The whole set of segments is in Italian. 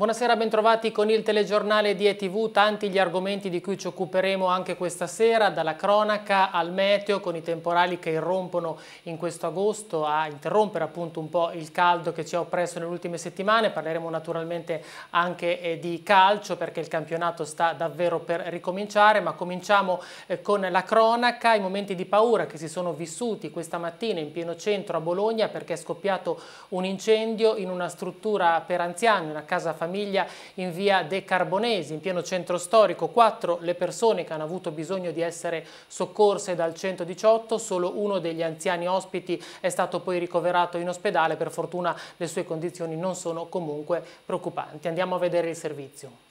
Buonasera, bentrovati con il telegiornale di ETV. Tanti gli argomenti di cui ci occuperemo anche questa sera, dalla cronaca al meteo, con i temporali che irrompono in questo agosto a interrompere appunto un po' il caldo che ci ha oppresso nelle ultime settimane. Parleremo naturalmente anche eh, di calcio perché il campionato sta davvero per ricominciare, ma cominciamo eh, con la cronaca, i momenti di paura che si sono vissuti questa mattina in pieno centro a Bologna perché è scoppiato un incendio in una struttura per anziani, una casa familiare famiglia in via De Carbonesi, in pieno centro storico. Quattro le persone che hanno avuto bisogno di essere soccorse dal 118, solo uno degli anziani ospiti è stato poi ricoverato in ospedale, per fortuna le sue condizioni non sono comunque preoccupanti. Andiamo a vedere il servizio.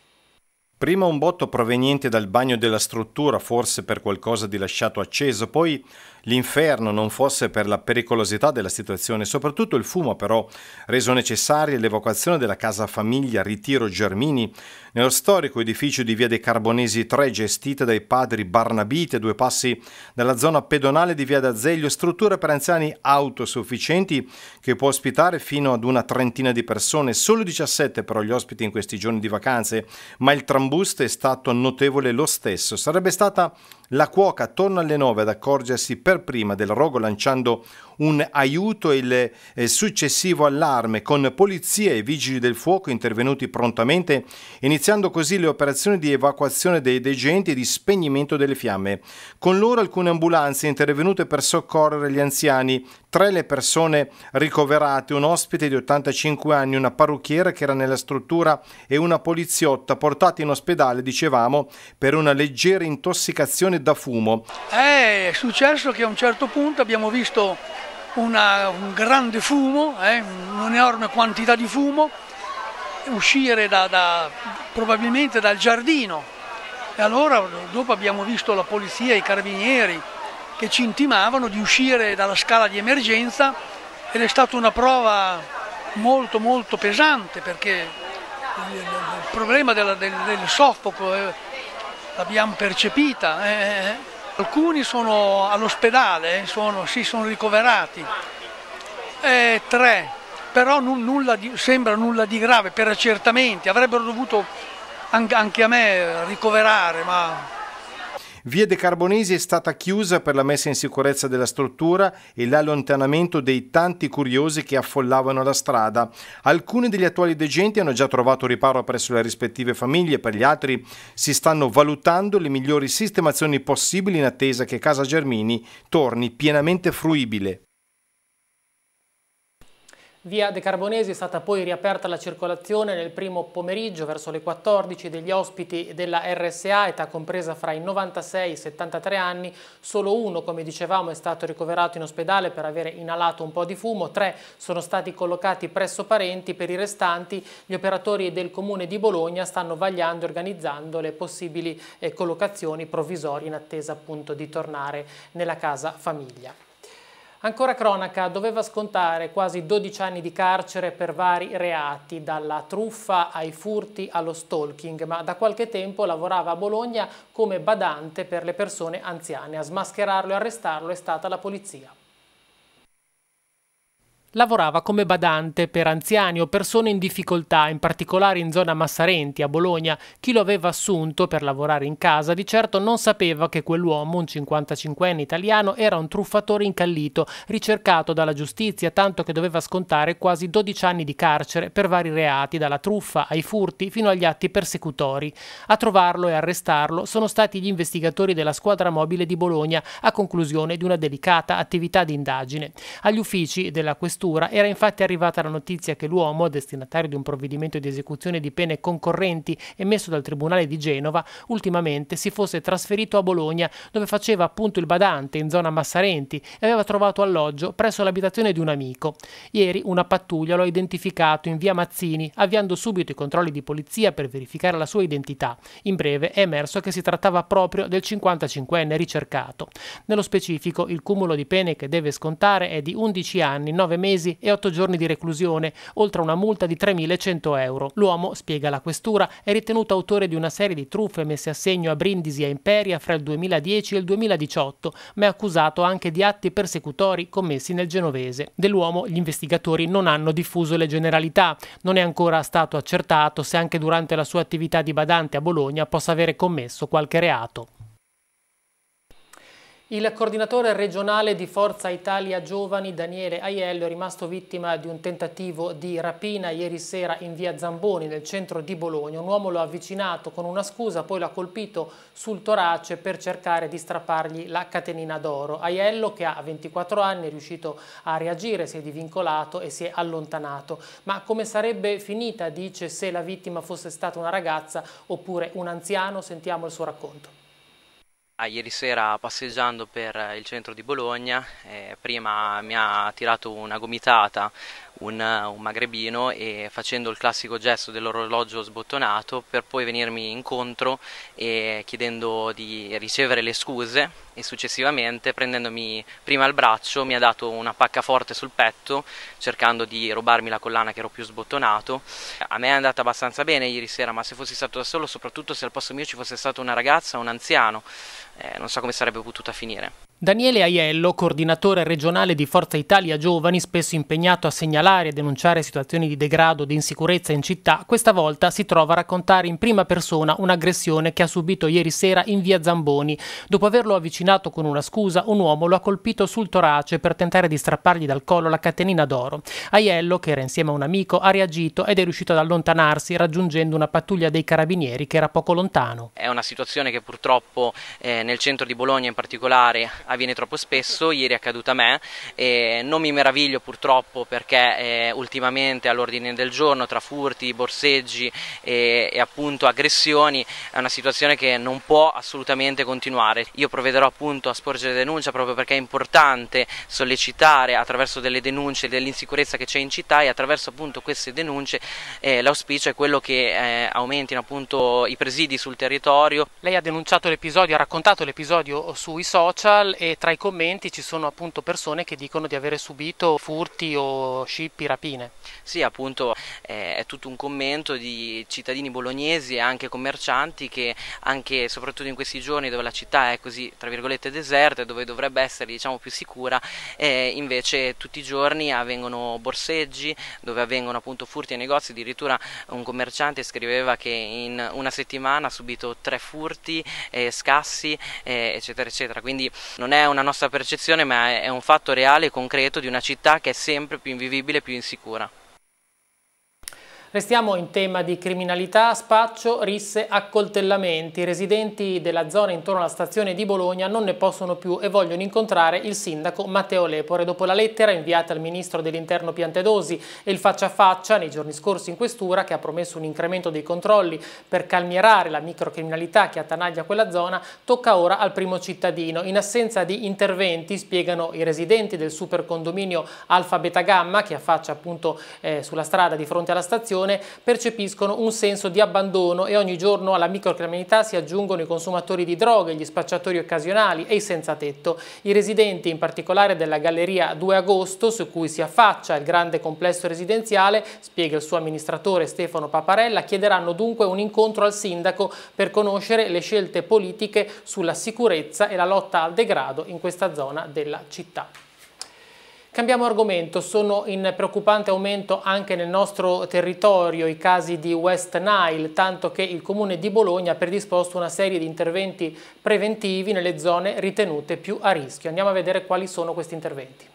Prima un botto proveniente dal bagno della struttura, forse per qualcosa di lasciato acceso, poi l'inferno non fosse per la pericolosità della situazione, soprattutto il fumo però reso necessaria l'evacuazione della casa famiglia Ritiro Germini nello storico edificio di via dei Carbonesi 3 gestita dai padri Barnabite, due passi dalla zona pedonale di via d'Azeglio, struttura per anziani autosufficienti che può ospitare fino ad una trentina di persone, solo 17 però gli ospiti in questi giorni di vacanze, ma il trambusto è stato notevole lo stesso. Sarebbe stata la cuoca attorno alle 9 ad accorgersi per per prima del rogo lanciando un aiuto e il eh, successivo allarme con polizia e vigili del fuoco intervenuti prontamente, iniziando così le operazioni di evacuazione dei degenti e di spegnimento delle fiamme. Con loro alcune ambulanze intervenute per soccorrere gli anziani, tre le persone ricoverate, un ospite di 85 anni, una parrucchiera che era nella struttura e una poliziotta portati in ospedale, dicevamo, per una leggera intossicazione da fumo. Eh, è successo che a un certo punto abbiamo visto una, un grande fumo, eh, un'enorme quantità di fumo, uscire da, da, probabilmente dal giardino. E allora dopo abbiamo visto la polizia, i carabinieri che ci intimavano di uscire dalla scala di emergenza ed è stata una prova molto molto pesante perché il, problema della, del, del soffoco eh, l'abbiamo percepita. Eh, eh, eh alcuni sono all'ospedale, sono, si sono ricoverati, eh, tre, però nulla di, sembra nulla di grave per accertamenti, avrebbero dovuto anche a me ricoverare, ma Via De Carbonesi è stata chiusa per la messa in sicurezza della struttura e l'allontanamento dei tanti curiosi che affollavano la strada. Alcuni degli attuali degenti hanno già trovato riparo presso le rispettive famiglie, per gli altri si stanno valutando le migliori sistemazioni possibili in attesa che Casa Germini torni pienamente fruibile. Via De Carbonesi è stata poi riaperta la circolazione nel primo pomeriggio verso le 14 degli ospiti della RSA, età compresa fra i 96 e i 73 anni. Solo uno, come dicevamo, è stato ricoverato in ospedale per avere inalato un po' di fumo, tre sono stati collocati presso parenti, per i restanti gli operatori del comune di Bologna stanno vagliando e organizzando le possibili eh, collocazioni provvisorie in attesa appunto di tornare nella casa famiglia. Ancora cronaca, doveva scontare quasi 12 anni di carcere per vari reati, dalla truffa ai furti allo stalking, ma da qualche tempo lavorava a Bologna come badante per le persone anziane. A smascherarlo e arrestarlo è stata la polizia. Lavorava come badante per anziani o persone in difficoltà, in particolare in zona Massarenti, a Bologna. Chi lo aveva assunto per lavorare in casa di certo non sapeva che quell'uomo, un 55enne italiano, era un truffatore incallito, ricercato dalla giustizia, tanto che doveva scontare quasi 12 anni di carcere per vari reati, dalla truffa ai furti fino agli atti persecutori. A trovarlo e arrestarlo sono stati gli investigatori della squadra mobile di Bologna, a conclusione di una delicata attività di indagine. Agli uffici della questione questura era infatti arrivata la notizia che l'uomo, destinatario di un provvedimento di esecuzione di pene concorrenti emesso dal Tribunale di Genova, ultimamente si fosse trasferito a Bologna, dove faceva appunto il badante in zona Massarenti e aveva trovato alloggio presso l'abitazione di un amico. Ieri una pattuglia lo ha identificato in via Mazzini, avviando subito i controlli di polizia per verificare la sua identità. In breve è emerso che si trattava proprio del 55enne ricercato. Nello specifico, il cumulo di pene che deve scontare è di 11 anni, 9 mesi mesi e 8 giorni di reclusione, oltre a una multa di 3.100 euro. L'uomo, spiega la questura, è ritenuto autore di una serie di truffe messe a segno a Brindisi e Imperia fra il 2010 e il 2018, ma è accusato anche di atti persecutori commessi nel genovese. Dell'uomo gli investigatori non hanno diffuso le generalità. Non è ancora stato accertato se anche durante la sua attività di badante a Bologna possa avere commesso qualche reato. Il coordinatore regionale di Forza Italia Giovani, Daniele Aiello, è rimasto vittima di un tentativo di rapina ieri sera in via Zamboni, nel centro di Bologna. Un uomo lo ha avvicinato con una scusa, poi l'ha colpito sul torace per cercare di strappargli la catenina d'oro. Aiello, che ha 24 anni, è riuscito a reagire, si è divincolato e si è allontanato. Ma come sarebbe finita, dice, se la vittima fosse stata una ragazza oppure un anziano? Sentiamo il suo racconto. Ah, ieri sera passeggiando per eh, il centro di Bologna, eh, prima mi ha tirato una gomitata un, eh, un, magrebino e facendo il classico gesto dell'orologio sbottonato per poi venirmi incontro e chiedendo di ricevere le scuse e successivamente prendendomi prima il braccio mi ha dato una pacca forte sul petto cercando di rubarmi la collana che ero più sbottonato. A me è andata abbastanza bene ieri sera ma se fossi stato da solo soprattutto se al posto mio ci fosse stata una ragazza o un anziano eh, non so come sarebbe potuta finire. Daniele Aiello, coordinatore regionale di Forza Italia Giovani, spesso impegnato a segnalare e denunciare situazioni di degrado e di insicurezza in città, questa volta si trova a raccontare in prima persona un'aggressione che ha subito ieri sera in via Zamboni. Dopo averlo avvicinato con una scusa, un uomo lo ha colpito sul torace per tentare di strappargli dal collo la catenina d'oro. Aiello, che era insieme a un amico, ha reagito ed è riuscito ad allontanarsi raggiungendo una pattuglia dei carabinieri che era poco lontano. È una situazione che purtroppo eh, nel centro di Bologna in particolare avviene ah, troppo spesso, ieri è accaduto a me e non mi meraviglio purtroppo perché eh, ultimamente all'ordine del giorno tra furti, borseggi e, e, appunto aggressioni è una situazione che non può assolutamente continuare. Io provvederò appunto a sporgere denuncia proprio perché è importante sollecitare attraverso delle denunce dell'insicurezza che c'è in città e attraverso appunto queste denunce eh, l'auspicio è quello che eh, aumentino appunto i presidi sul territorio. Lei ha denunciato l'episodio, ha raccontato l'episodio sui social e tra i commenti ci sono appunto persone che dicono di avere subito furti o scippi, rapine. Sì, appunto eh, è tutto un commento di cittadini bolognesi e anche commercianti che anche e soprattutto in questi giorni dove la città è così tra virgolette deserta e dove dovrebbe essere diciamo più sicura, eh, invece tutti i giorni avvengono borseggi dove avvengono appunto furti ai negozi, addirittura un commerciante scriveva che in una settimana ha subito tre furti, eh, scassi eh, eccetera eccetera, quindi non non è una nostra percezione ma è un fatto reale e concreto di una città che è sempre più invivibile e più insicura. Restiamo in tema di criminalità, spaccio, risse, accoltellamenti. I residenti della zona intorno alla stazione di Bologna non ne possono più e vogliono incontrare il sindaco Matteo Lepore. Dopo la lettera inviata al ministro dell'interno Piantedosi e il faccia a faccia nei giorni scorsi in questura che ha promesso un incremento dei controlli per calmierare la microcriminalità che attanaglia quella zona, tocca ora al primo cittadino. In assenza di interventi, spiegano i residenti del supercondominio Alfa Beta Gamma che affaccia appunto eh, sulla strada di fronte alla stazione, popolazione percepiscono un senso di abbandono e ogni giorno alla microcriminalità si aggiungono i consumatori di droghe, gli spacciatori occasionali e i senza tetto. I residenti in particolare della galleria 2 agosto su cui si affaccia il grande complesso residenziale, spiega il suo amministratore Stefano Paparella, chiederanno dunque un incontro al sindaco per conoscere le scelte politiche sulla sicurezza e la lotta al degrado in questa zona della città. Cambiamo argomento, sono in preoccupante aumento anche nel nostro territorio i casi di West Nile, tanto che il Comune di Bologna ha predisposto una serie di interventi preventivi nelle zone ritenute più a rischio. Andiamo a vedere quali sono questi interventi.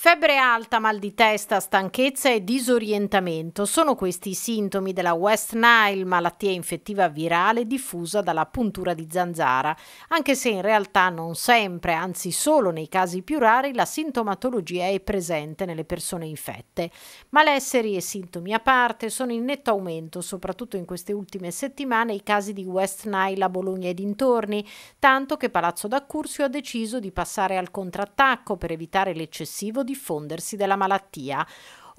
Febbre alta, mal di testa, stanchezza e disorientamento sono questi i sintomi della West Nile, malattia infettiva virale diffusa dalla puntura di zanzara, anche se in realtà non sempre, anzi solo nei casi più rari, la sintomatologia è presente nelle persone infette. Malesseri e sintomi a parte sono in netto aumento, soprattutto in queste ultime settimane, i casi di West Nile a Bologna e dintorni, tanto che Palazzo d'Accursio ha deciso di passare al contrattacco per evitare l'eccessivo diffondersi della malattia.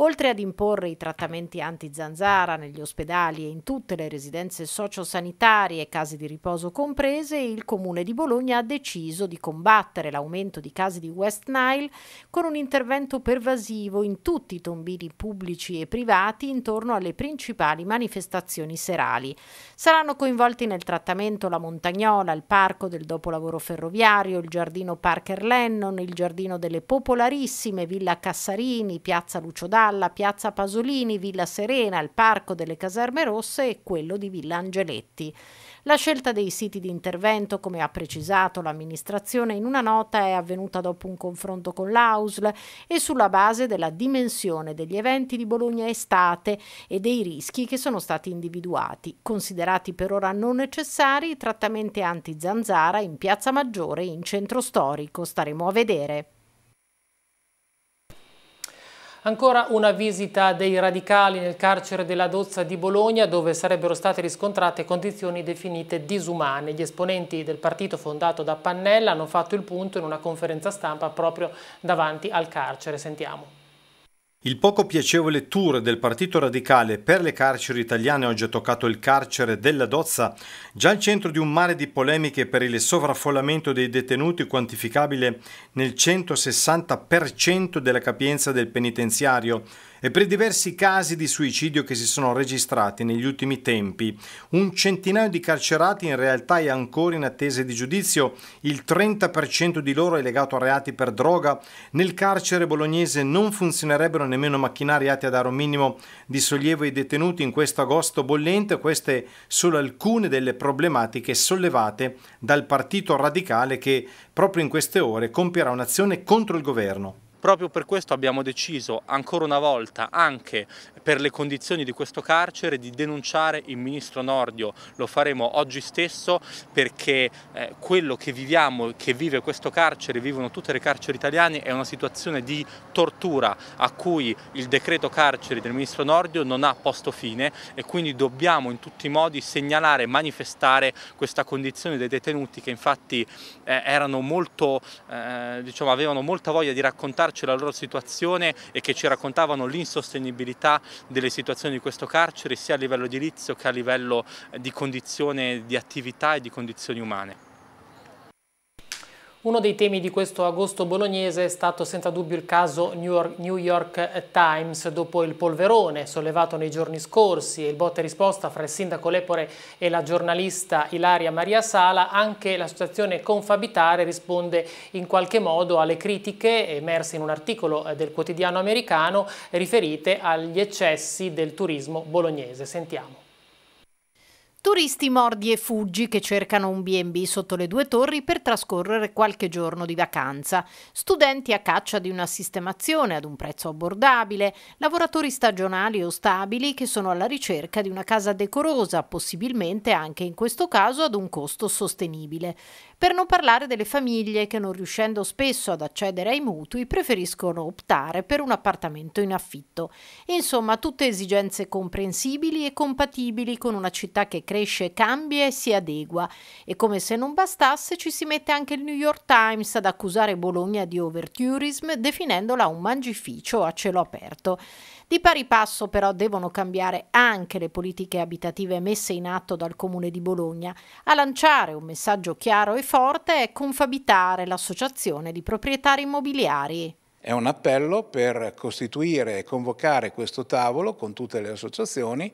Oltre ad imporre i trattamenti anti-zanzara negli ospedali e in tutte le residenze sociosanitarie e case di riposo comprese, il Comune di Bologna ha deciso di combattere l'aumento di casi di West Nile con un intervento pervasivo in tutti i tombini pubblici e privati intorno alle principali manifestazioni serali. Saranno coinvolti nel trattamento la Montagnola, il Parco del Dopolavoro Ferroviario, il Giardino Parker Lennon, il Giardino delle Popolarissime, Villa Cassarini, Piazza Lucio D'Alba, Scala, Piazza Pasolini, Villa Serena, il Parco delle Caserme Rosse e quello di Villa Angeletti. La scelta dei siti di intervento, come ha precisato l'amministrazione in una nota, è avvenuta dopo un confronto con l'AUSL e sulla base della dimensione degli eventi di Bologna estate e dei rischi che sono stati individuati, considerati per ora non necessari i trattamenti anti-zanzara in Piazza Maggiore in centro storico. Staremo a vedere. Ancora una visita dei radicali nel carcere della Dozza di Bologna dove sarebbero state riscontrate condizioni definite disumane. Gli esponenti del partito fondato da Pannella hanno fatto il punto in una conferenza stampa proprio davanti al carcere. Sentiamo. Il poco piacevole tour del Partito Radicale per le carceri italiane oggi ha toccato il carcere della Dozza, già al centro di un mare di polemiche per il sovraffollamento dei detenuti quantificabile nel 160% della capienza del penitenziario e per i diversi casi di suicidio che si sono registrati negli ultimi tempi. Un centinaio di carcerati in realtà è ancora in attesa di giudizio, il 30% di loro è legato a reati per droga, nel carcere bolognese non funzionerebbero nemmeno macchinari atti a dare un minimo di sollievo ai detenuti in questo agosto bollente, queste sono alcune delle problematiche sollevate dal Partito Radicale che proprio in queste ore compierà un'azione contro il governo. Proprio per questo abbiamo deciso ancora una volta anche per le condizioni di questo carcere di denunciare il ministro Nordio. Lo faremo oggi stesso perché eh, quello che viviamo, che vive questo carcere, vivono tutte le carceri italiane, è una situazione di tortura a cui il decreto carceri del ministro Nordio non ha posto fine e quindi dobbiamo in tutti i modi segnalare manifestare questa condizione dei detenuti che infatti eh, erano molto, eh, diciamo, avevano molta voglia di raccontarci la loro situazione e che ci raccontavano l'insostenibilità delle situazioni di questo carcere sia a livello edilizio che a livello eh, di condizione di attività e di condizioni umane. Uno dei temi di questo agosto bolognese è stato senza dubbio il caso New York, New York, Times dopo il polverone sollevato nei giorni scorsi e il botte risposta fra il sindaco Lepore e la giornalista Ilaria Maria Sala, anche l'associazione Confabitare risponde in qualche modo alle critiche emerse in un articolo eh, del quotidiano americano riferite agli eccessi del turismo bolognese. Sentiamo. Turisti mordi e fuggi che cercano un BB sotto le due torri per trascorrere qualche giorno di vacanza, studenti a caccia di una sistemazione ad un prezzo abbordabile, lavoratori stagionali o stabili che sono alla ricerca di una casa decorosa, possibilmente anche in questo caso ad un costo sostenibile. Per non parlare delle famiglie che non riuscendo spesso ad accedere ai mutui preferiscono optare per un appartamento in affitto. Insomma, tutte esigenze comprensibili e compatibili con una città che cresce, cambia e si adegua. E come se non bastasse ci si mette anche il New York Times ad accusare Bologna di overtourism definendola un mangificio a cielo aperto. Di pari passo però devono cambiare anche le politiche abitative messe in atto dal Comune di Bologna, a lanciare un messaggio chiaro e forte è Confabitare, l'associazione di proprietari immobiliari. È un appello per costituire e convocare questo tavolo con tutte le associazioni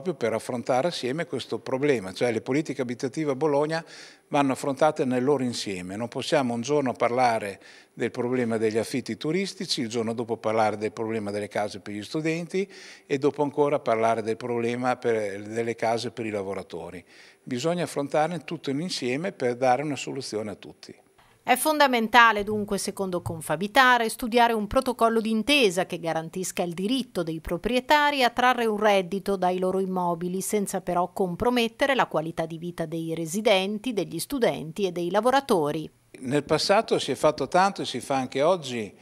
proprio per affrontare assieme questo problema, cioè le politiche abitative a Bologna vanno affrontate nel loro insieme, non possiamo un giorno parlare del problema degli affitti turistici, il giorno dopo parlare del problema delle case per gli studenti e dopo ancora parlare del problema per, delle case per i lavoratori. Bisogna affrontarne tutto in insieme per dare una soluzione a tutti. È fondamentale dunque, secondo Confabitare, studiare un protocollo d'intesa che garantisca il diritto dei proprietari a trarre un reddito dai loro immobili senza però compromettere la qualità di vita dei residenti, degli studenti e dei lavoratori. Nel passato si è fatto tanto e si fa anche oggi,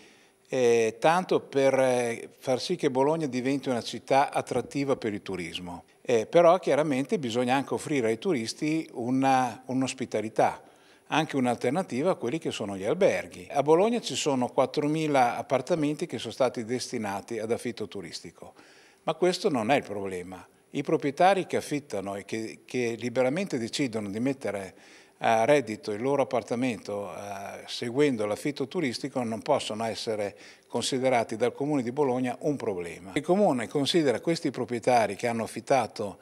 eh, tanto per eh, far sì che Bologna diventi una città attrattiva per il turismo. Eh, però chiaramente bisogna anche offrire ai turisti un'ospitalità anche un'alternativa a quelli che sono gli alberghi. A Bologna ci sono 4.000 appartamenti che sono stati destinati ad affitto turistico, ma questo non è il problema. I proprietari che affittano e che, che liberamente decidono di mettere a reddito il loro appartamento eh, seguendo l'affitto turistico non possono essere considerati dal Comune di Bologna un problema. Il Comune considera questi proprietari che hanno affittato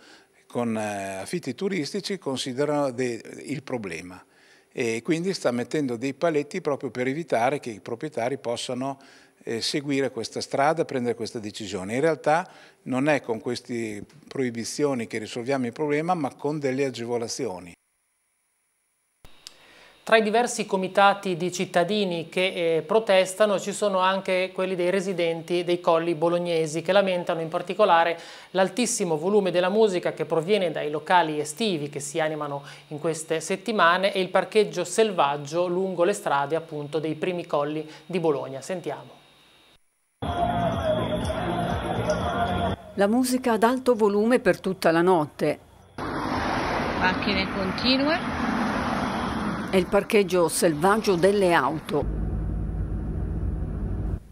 con eh, affitti turistici, considerano il problema e quindi sta mettendo dei paletti proprio per evitare che i proprietari possano eh, seguire questa strada, prendere questa decisione. In realtà non è con queste proibizioni che risolviamo il problema, ma con delle agevolazioni. Tra i diversi comitati di cittadini che eh, protestano ci sono anche quelli dei residenti dei colli bolognesi che lamentano in particolare l'altissimo volume della musica che proviene dai locali estivi che si animano in queste settimane e il parcheggio selvaggio lungo le strade appunto dei primi colli di Bologna. Sentiamo. La musica ad alto volume per tutta la notte. Macchine continue è il parcheggio selvaggio delle auto.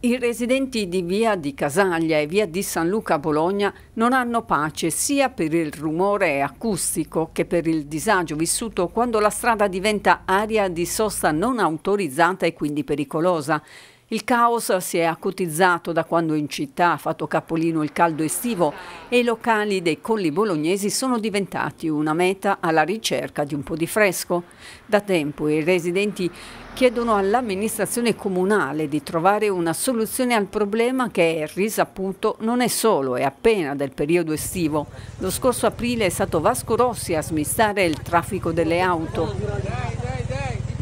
I residenti di via di Casaglia e via di San Luca a Bologna non hanno pace sia per il rumore acustico che per il disagio vissuto quando la strada diventa area di sosta non autorizzata e quindi pericolosa. Il caos si è acutizzato da quando in città ha fatto capolino il caldo estivo e i locali dei colli bolognesi sono diventati una meta alla ricerca di un po' di fresco. Da tempo i residenti chiedono all'amministrazione comunale di trovare una soluzione al problema che è risaputo non è solo e appena del periodo estivo. Lo scorso aprile è stato Vasco Rossi a smistare il traffico delle auto. Dai, dai, dai, dai, dai, dai,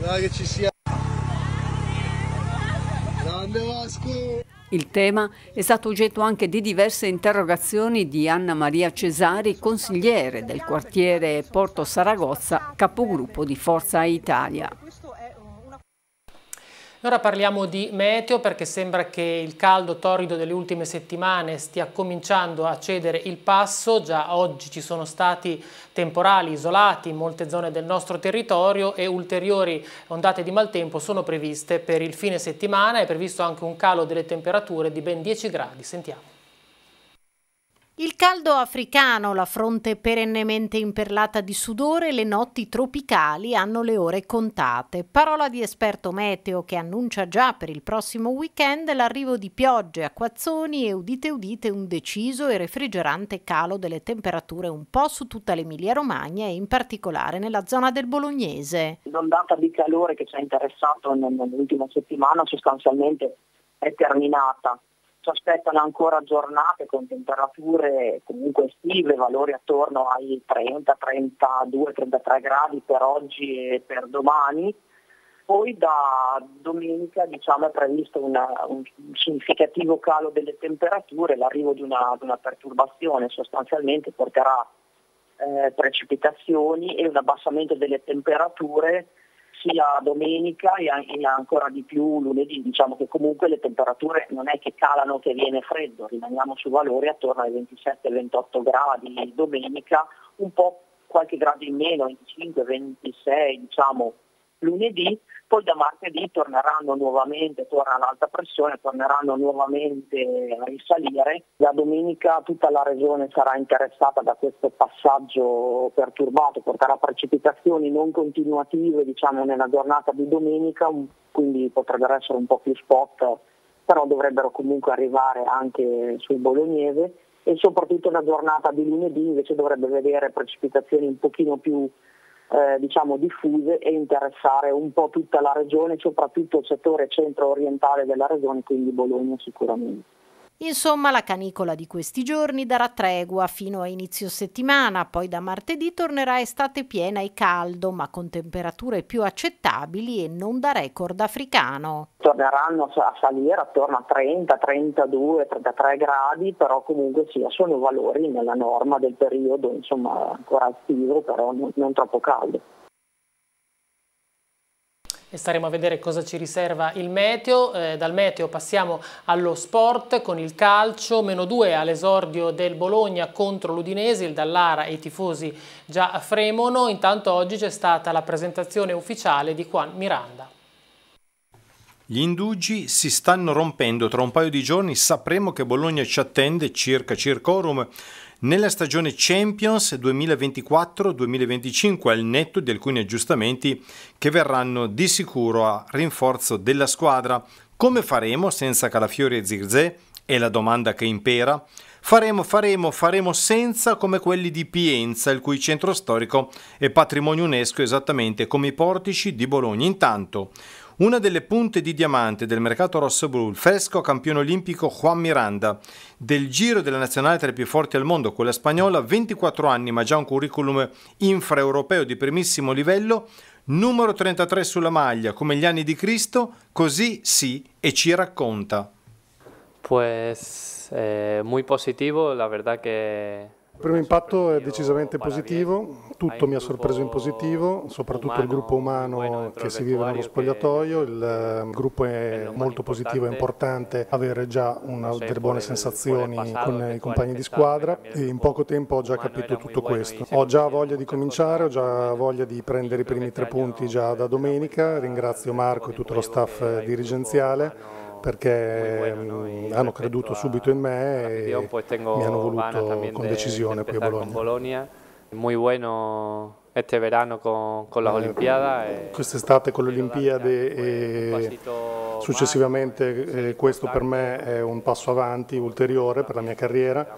dai, dai, dai, Grande Vasco! Il tema è stato oggetto anche di diverse interrogazioni di Anna Maria Cesari, consigliere del quartiere Porto Saragozza, capogruppo di Forza Italia. Ora parliamo di meteo perché sembra che il caldo torrido delle ultime settimane stia cominciando a cedere il passo, già oggi ci sono stati temporali isolati in molte zone del nostro territorio e ulteriori ondate di maltempo sono previste per il fine settimana, è previsto anche un calo delle temperature di ben 10 gradi, sentiamo. Il caldo africano, la fronte perennemente imperlata di sudore le notti tropicali hanno le ore contate. Parola di esperto meteo che annuncia già per il prossimo weekend l'arrivo di piogge, acquazzoni e udite udite un deciso e refrigerante calo delle temperature un po' su tutta l'Emilia Romagna e in particolare nella zona del Bolognese. L'ondata di calore che ci ha interessato nell'ultima settimana sostanzialmente è terminata ci aspettano ancora giornate con temperature comunque estive, valori attorno ai 30, 32, 33 gradi per oggi e per domani. Poi da domenica diciamo, è previsto una, un significativo calo delle temperature, l'arrivo di una, di una perturbazione sostanzialmente porterà eh, precipitazioni e un abbassamento delle temperature sia domenica e ancora di più lunedì, diciamo che comunque le temperature non è che calano che viene freddo, rimaniamo su valori attorno ai 27-28 gradi domenica, un po' qualche grado in meno, 25-26 diciamo lunedì, poi da martedì torneranno nuovamente, torna l'alta pressione, torneranno nuovamente a risalire. Da domenica tutta la regione sarà interessata da questo passaggio perturbato, porterà precipitazioni non continuative diciamo, nella giornata di domenica, quindi potrebbero essere un po' più spot, però dovrebbero comunque arrivare anche sul bolognese e soprattutto la giornata di lunedì invece dovrebbe vedere precipitazioni un pochino più eh, diciamo diffuse e interessare un po' tutta la regione, soprattutto il settore centro-orientale della regione, quindi Bologna sicuramente. Insomma, la canicola di questi giorni darà tregua fino a inizio settimana, poi da martedì tornerà estate piena e caldo, ma con temperature più accettabili e non da record africano. Torneranno a salire attorno a 30, 32, 33 gradi, però comunque sia, sono valori nella norma del periodo, insomma, ancora attivo, però non, non troppo caldo e staremo a vedere cosa ci riserva il meteo. Eh, dal meteo passiamo allo sport con il calcio, meno 2 all'esordio del Bologna contro l'Udinese, il Dallara e i tifosi già fremono. Intanto oggi c'è stata la presentazione ufficiale di Juan Miranda. Gli indugi si stanno rompendo, tra un paio di giorni sapremo che Bologna ci attende circa Circorum nella stagione Champions 2024-2025 al netto di alcuni aggiustamenti che verranno di sicuro a rinforzo della squadra. Come faremo senza Calafiori e Zirze? È la domanda che impera. Faremo, faremo, faremo senza come quelli di Pienza, il cui centro storico è patrimonio UNESCO esattamente come i portici di Bologna. Intanto una delle punte di diamante del mercato rossoblu, il fresco campione olimpico Juan Miranda, del giro della nazionale tra i più forti al mondo, quella spagnola, 24 anni ma già un curriculum infraeuropeo di primissimo livello, numero 33 sulla maglia, come gli anni di Cristo, così sì e ci racconta. Pues eh, muy positivo, la verdad que il primo impatto è decisamente positivo, tutto mi ha sorpreso in positivo, soprattutto il gruppo umano che si vive nello spogliatoio, il ehm, gruppo è molto positivo, è importante avere già una, delle buone sensazioni con i compagni di squadra e in poco tempo ho già capito tutto questo. Ho già voglia di cominciare, ho già voglia di prendere i primi tre punti già da domenica, ringrazio Marco e tutto lo staff dirigenziale perché bueno, mm, hanno creduto subito in me e mi hanno voluto con decisione qui a Bologna. Muy bueno este verano con, con las eh, Olimpiadi. Eh, quest'estate con le eh, Olimpiadi e successivamente questo per me è un passo avanti ulteriore per la mia carriera.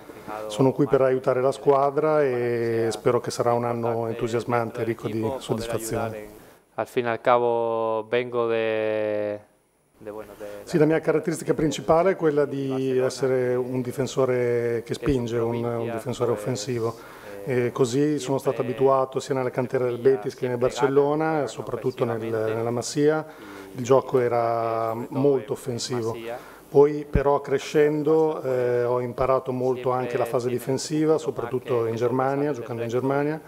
Sono qui per aiutare la squadra e spero che sarà un anno entusiasmante, ricco di soddisfazioni. Al fine al cabo vengo de sì, la mia caratteristica principale è quella di essere un difensore che spinge, un, un difensore offensivo. Eh, e così sono stato abituato sia nella cantera del Betis che nel Barcellona, soprattutto nel, nella Massia. Il gioco era molto offensivo. Poi però crescendo eh, ho imparato molto anche la fase difensiva, soprattutto in Germania, giocando in Germania,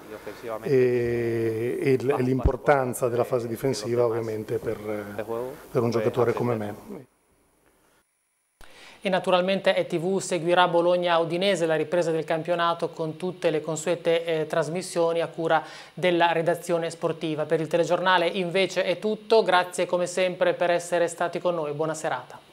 e, e l'importanza della fase difensiva ovviamente per, per eh, un giocatore come me. E naturalmente ETV seguirà Bologna-Udinese, la ripresa del campionato con tutte le consuete eh, trasmissioni a cura della redazione sportiva. Per il telegiornale invece è tutto, grazie come sempre per essere stati con noi, buona serata.